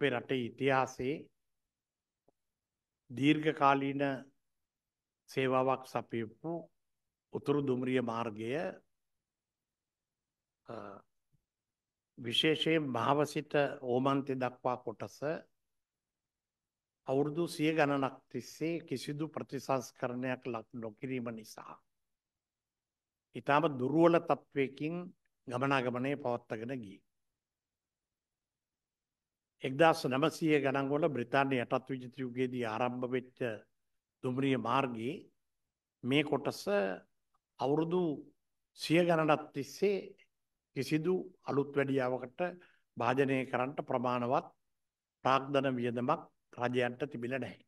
අපේ රටේ ඉතිහාසයේ දීර්ඝ කාලීන සේවාවක් සපයපු උතුරු දුම්රිය මාර්ගය විශේෂයෙන් මහවසිට ඕමන්තය දක්වා කොටස අවුරුදු සිය ගණනක් තිස්සේ කිසිදු ප්‍රතිසංස්කරණයක් ලක් නොකිරීම නිසා. ඉතාම දුරුවල තත්ත්වයකින් ගමනාගමනය පවත්තගෙන ගී. එක්දස් නමසය ගණන්ගොල බ්‍රතාන්ය යටත් විජිත්‍රයුගේදී ආරම්භ වෙච්ච දුමරිය මාර්ගයේ මේ කොටස අවුරුදු සිය ගණනත් තිස්සේ කිසිදු අලුත් වැඩියාවකට භාජනය කරන්නට ප්‍රමාණවත් ප්‍රාග්ධන වියදමක් රජයන්ට තිබිල නැහැ.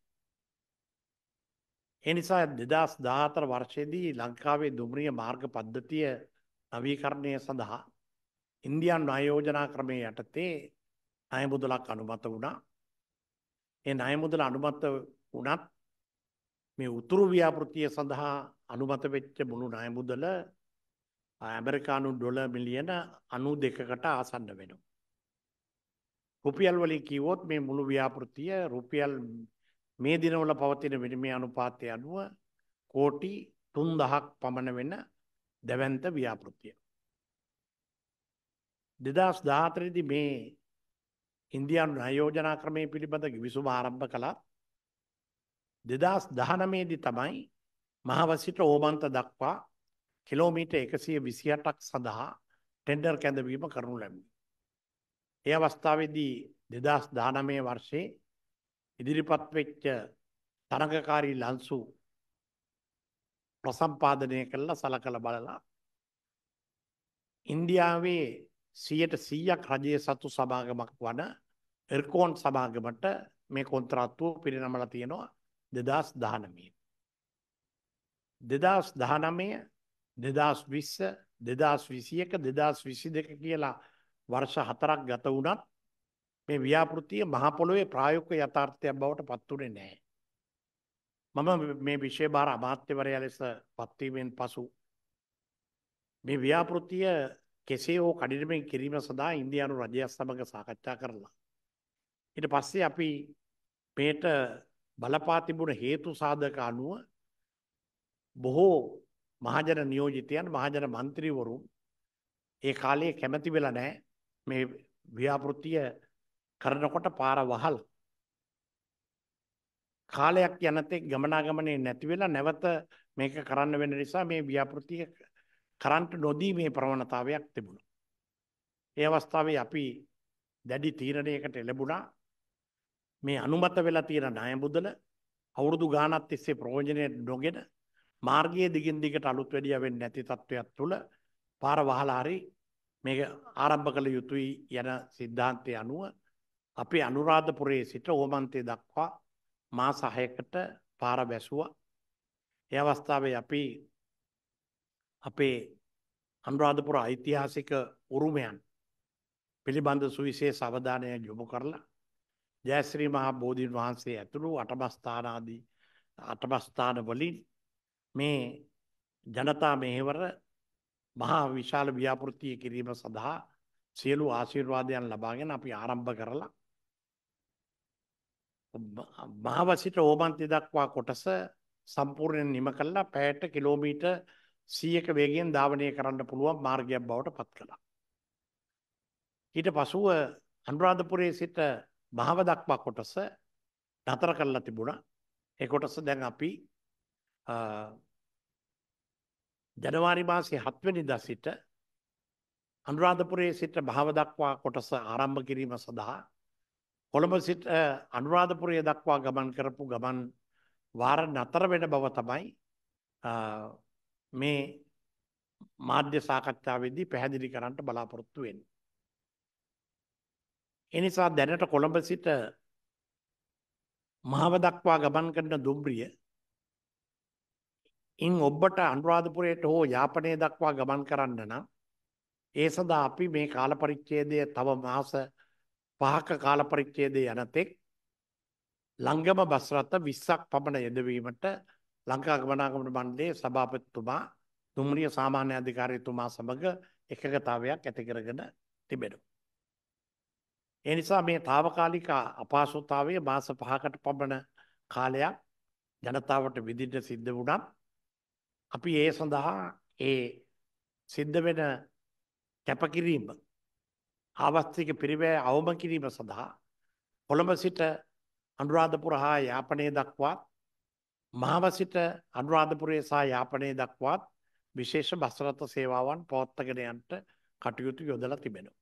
එනිසා දෙදස් දාහතර වර්ෂයේදී ලංකාවේ දුමරිය මාර්ග පද්ධතිය නවීකරණය සඳහා ඉන්දියන් අයෝජනා ක්‍රමය යටතේ ණය මුදලක් අනුමත වුණා. ඒ ණය මුදල අනුමත වුණත් මේ උතුරු ව්‍යාපෘතිය සඳහා අනුමත වෙච්ච මුළු ණය මුදල ඇමරිකානු ඩොල මිලියන 92කට ආසන්න වෙනවා. රුපියල් වලින් කිව්වොත් මේ මුළු ව්‍යාපෘතිය රුපියල් මේ දිනවල පවතින විනිමය අනුපාතය අනුව කෝටි 3000ක් පමණ වෙන දැවැන්ත ව්‍යාපෘතිය. 2014 දී මේ ඉන්දියානු නයෝජනා ක්‍රමය පිළිබඳ විසුම ආරම්භ කළා දෙදස් දහනමේදී තමයි මහවසිට ඕමන්ත දක්වා කිලෝමීට එකසිය විසිහටක් සඳහා ටෙන්ඩර් කැඳවීම කරනු ලැබි. ඒ අවස්ථාවේදී දෙදස් දානමය වර්ෂයේ ඉදිරිපත් වෙච්ච තරඟකාරී ලන්සු ප්‍රසම්පාදනය කළා සලකලා බලලා ඉන්දියාවේ සියයට සීයක් රජය සතු සභාගමක් වන එර්කෝන් සභාගමට මේ කොන්ත්‍රාත්තුව පිරිනමලා තියෙනවා 2019. 2019 2020 2021 2022 කියලා වර්ෂ හතරක් ගත වුණත් මේ ව්‍යාපෘතිය මහ පොළොවේ ප්‍රායෝගික යථාර්ථයක් බවට පත් වුණේ නැහැ. මම මේ විෂය භාර අමාත්‍යවරයා ලෙස පත්වීමෙන් පසු මේ ව්‍යාපෘතිය කෙසේ හෝ කඩිනමින් කිරීම සඳහා ඉන්දියානු රජය සමග සාකච්ඡා කරලා ඊට පස්සේ අපි මේට බලපා තිබුණ හේතු සාධක අනුව බොහෝ මහජන නියෝජිතයන් මහජන මන්ත්‍රීවරු ඒ කාලේ කැමැති වෙලා නැහැ මේ ව්‍යාපෘතිය කරනකොට පාර වහල් කාලයක් යනතෙක් ගමනාගමනේ නැති වෙලා නැවත මේක කරන්න වෙන නිසා මේ ව්‍යාපෘතිය කරන්ට නොදී මේ ප්‍රවණතාවයක් තිබුණා. ඒ අවස්ථාවේ අපි දැඩි තීරණයකට එළඹුණා මේ අනුමත වෙලා තියෙන ණය මුදල අවුරුදු ගාණක් තිස්සේ ප්‍රයෝජනෙ නොගෙන මාර්ගයේ දිගින් දිගට අලුත් වැඩිය වෙන්නේ නැති තත්වයක් තුළ පාර වහලා හරි මේක ආරම්භ කළ යුතුයි යන සිද්ධාන්තය අනුව අපි අනුරාධපුරයේ සිට ඕමන්තේ දක්වා මාස 6කට පාර බැසුවා. ඒ අවස්ථාවේ අපි අපේ අනුරාධපුර ඓතිහාසික උරුමයන් පිළිබඳ සුවිශේෂ අවධානය යොමු කරලා ජයශ්‍රී මහා බෝධීන් වහන්සේ ඇතුළු අටබස්ථානාදී අටබස්ථාන වලින් මේ ජනතා මෙහෙවර මහා විශාල ව්‍යාපෘතිය කිරීම සඳහා සියලු ආශිර්වාදයන් ලබාගෙන අපි ආරම්භ කරලා මහවසිට ඕමන්ති දක්වා කොටස සම්පූර්ණයෙන් නිම කළා පැයට කිලෝමීටර් 100ක වේගයෙන් ධාවනය කරන්න පුළුවන් මාර්ගයක් බවට පත් කළා. ඊට පසුව අනුරාධපුරයේ සිට මහව දක්වා කොටස නතර කරලා තිබුණා. ඒ කොටස දැන් අපි ජනවාරි මාසේ 7 වෙනිදා සිට අනුරාධපුරයේ සිට මහව දක්වා කොටස ආරම්භ කිරීම සඳහා කොළඹ සිට අනුරාධපුරය දක්වා ගමන් කරපු ගමන් වාර නතර වෙන බව තමයි මේ මාධ්‍ය සාකච්ඡාවේදී පැහැදිලි කරන්නට බලාපොරොත්තු වෙන්නේ. එනිසා දැනට කොළඹ සිට මහව දක්වා ගමන් කරන දුම්රිය ඉන් ඔබට අනුරාධපුරයට හෝ යාපනය දක්වා ගමන් කරන්න නම් ඒ සඳහා අපි මේ කාලපරිච්ඡේදය තව මාස පහක කාලපරිච්ඡේදය යනතෙක් ලංගම බස් රථ 20ක් පමණ යෙදවීමට ලංකා ගමනාගමන මණ්ඩලයේ සභාපතිතුමා දුම්රිය සාමාන්‍ය අධිකාරීතුමා සමග එකගතාවයක් ඇති කරගෙන තිබෙනවා. ඒ නිසා මේ తాවකාලික අපහසුතාවය මාස 5කට පමණ කාලයක් ජනතාවට විඳින්න සිද්ධ වුණා. අපි ඒ සඳහා ඒ සිද්ධ වෙන කැපකිරීම ආවස්තික පිරිවැය අවම කිරීම සඳහා කොළඹ සිට අනුරාධපුර හා යාපනය දක්වා මහව සිට අනුරාධපුරය සහ යාපනය දක්වාත් විශේෂ බස් රථ සේවාවන් පවත්වාගෙන යන්නට කටයුතු යොදලා තිබෙනවා.